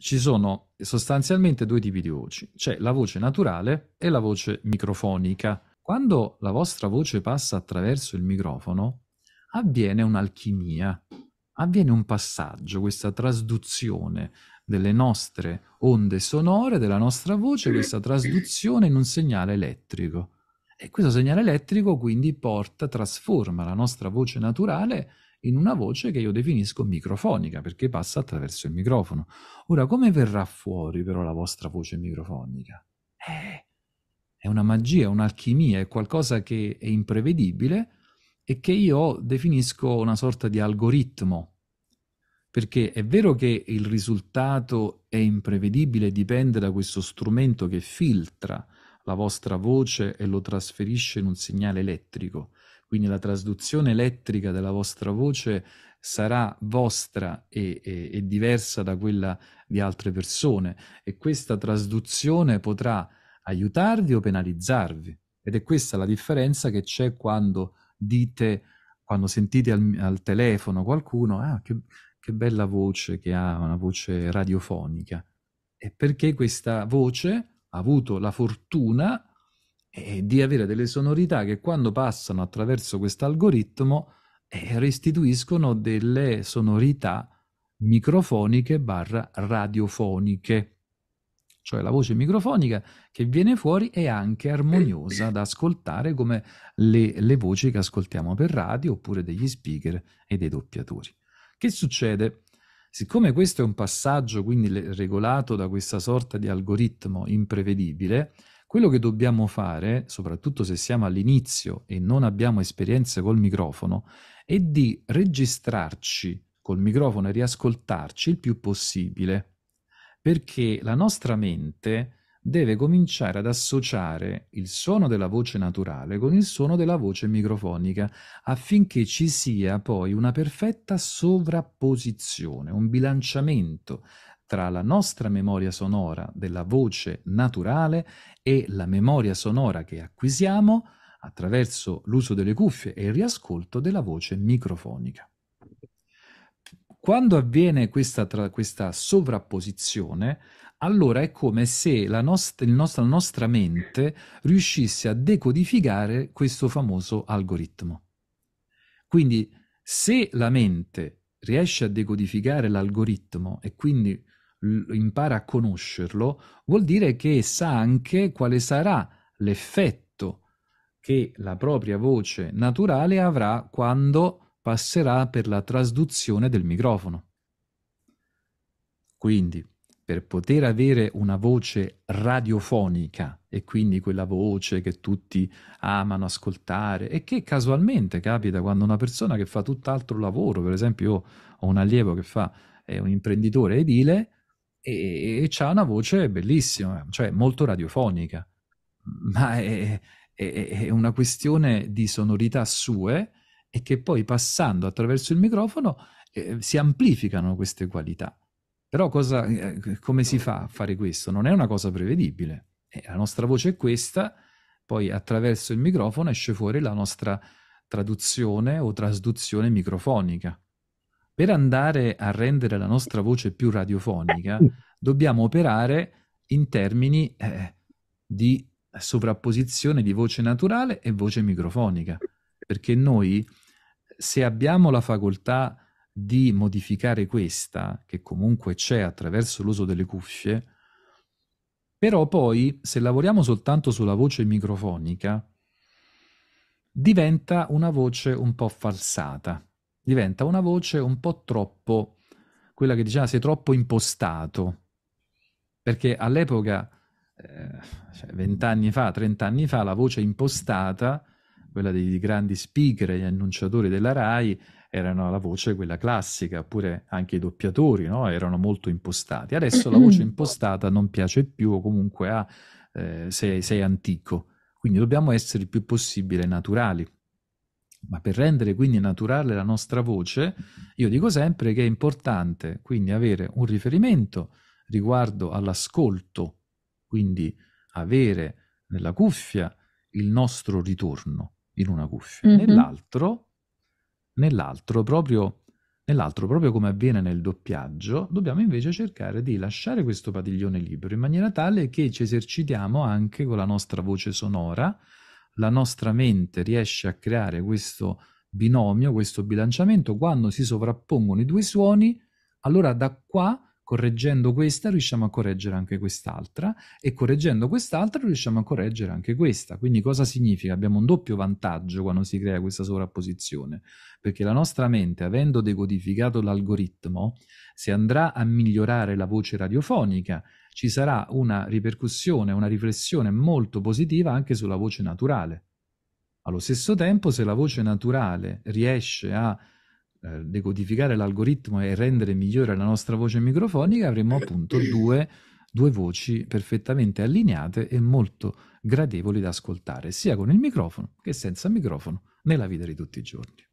ci sono sostanzialmente due tipi di voci, c'è la voce naturale e la voce microfonica. Quando la vostra voce passa attraverso il microfono, avviene un'alchimia, avviene un passaggio, questa trasduzione delle nostre onde sonore, della nostra voce, questa trasduzione in un segnale elettrico. E questo segnale elettrico quindi porta, trasforma la nostra voce naturale in una voce che io definisco microfonica perché passa attraverso il microfono. Ora, come verrà fuori però la vostra voce microfonica? Eh, è una magia, è un'alchimia, è qualcosa che è imprevedibile e che io definisco una sorta di algoritmo. Perché è vero che il risultato è imprevedibile, dipende da questo strumento che filtra la vostra voce e lo trasferisce in un segnale elettrico quindi la trasduzione elettrica della vostra voce sarà vostra e, e, e diversa da quella di altre persone e questa trasduzione potrà aiutarvi o penalizzarvi. Ed è questa la differenza che c'è quando dite, quando sentite al, al telefono qualcuno, ah, che, che bella voce che ha, una voce radiofonica. È perché questa voce ha avuto la fortuna e di avere delle sonorità che quando passano attraverso questo algoritmo eh, restituiscono delle sonorità microfoniche barra radiofoniche. Cioè la voce microfonica che viene fuori è anche armoniosa da ascoltare come le, le voci che ascoltiamo per radio oppure degli speaker e dei doppiatori. Che succede? Siccome questo è un passaggio quindi regolato da questa sorta di algoritmo imprevedibile, quello che dobbiamo fare, soprattutto se siamo all'inizio e non abbiamo esperienze col microfono, è di registrarci col microfono e riascoltarci il più possibile, perché la nostra mente deve cominciare ad associare il suono della voce naturale con il suono della voce microfonica affinché ci sia poi una perfetta sovrapposizione, un bilanciamento tra la nostra memoria sonora della voce naturale e la memoria sonora che acquisiamo attraverso l'uso delle cuffie e il riascolto della voce microfonica. Quando avviene questa, tra, questa sovrapposizione, allora è come se la, nost- nostra, la nostra mente riuscisse a decodificare questo famoso algoritmo. Quindi se la mente riesce a decodificare l'algoritmo e quindi impara a conoscerlo, vuol dire che sa anche quale sarà l'effetto che la propria voce naturale avrà quando passerà per la trasduzione del microfono. Quindi, per poter avere una voce radiofonica e quindi quella voce che tutti amano ascoltare e che casualmente capita quando una persona che fa tutt'altro lavoro, per esempio io ho un allievo che fa è un imprenditore edile, e, e ha una voce bellissima, cioè molto radiofonica, ma è, è, è una questione di sonorità sue e che poi passando attraverso il microfono eh, si amplificano queste qualità. Però cosa, eh, come si fa a fare questo? Non è una cosa prevedibile. Eh, la nostra voce è questa, poi attraverso il microfono esce fuori la nostra traduzione o trasduzione microfonica per andare a rendere la nostra voce più radiofonica, dobbiamo operare in termini eh, di sovrapposizione di voce naturale e voce microfonica, perché noi se abbiamo la facoltà di modificare questa, che comunque c'è attraverso l'uso delle cuffie, però poi se lavoriamo soltanto sulla voce microfonica, diventa una voce un po' falsata diventa una voce un po' troppo, quella che diceva sei troppo impostato, perché all'epoca, vent'anni eh, cioè fa, trent'anni fa, la voce impostata, quella dei grandi speaker, gli annunciatori della RAI, erano la voce quella classica, oppure anche i doppiatori no? erano molto impostati. Adesso la voce impostata non piace più, o comunque ah, eh, sei, sei antico. Quindi dobbiamo essere il più possibile naturali. Ma per rendere quindi naturale la nostra voce, io dico sempre che è importante quindi avere un riferimento riguardo all'ascolto, quindi avere nella cuffia il nostro ritorno in una cuffia, mm-hmm. nell'altro, nell'altro proprio, nell'altro proprio come avviene nel doppiaggio, dobbiamo invece cercare di lasciare questo padiglione libero in maniera tale che ci esercitiamo anche con la nostra voce sonora la nostra mente riesce a creare questo binomio, questo bilanciamento, quando si sovrappongono i due suoni, allora da qua, correggendo questa, riusciamo a correggere anche quest'altra e correggendo quest'altra riusciamo a correggere anche questa. Quindi cosa significa? Abbiamo un doppio vantaggio quando si crea questa sovrapposizione, perché la nostra mente, avendo decodificato l'algoritmo, se andrà a migliorare la voce radiofonica ci sarà una ripercussione, una riflessione molto positiva anche sulla voce naturale. Allo stesso tempo, se la voce naturale riesce a eh, decodificare l'algoritmo e rendere migliore la nostra voce microfonica, avremo eh, appunto due, due voci perfettamente allineate e molto gradevoli da ascoltare, sia con il microfono che senza microfono, nella vita di tutti i giorni.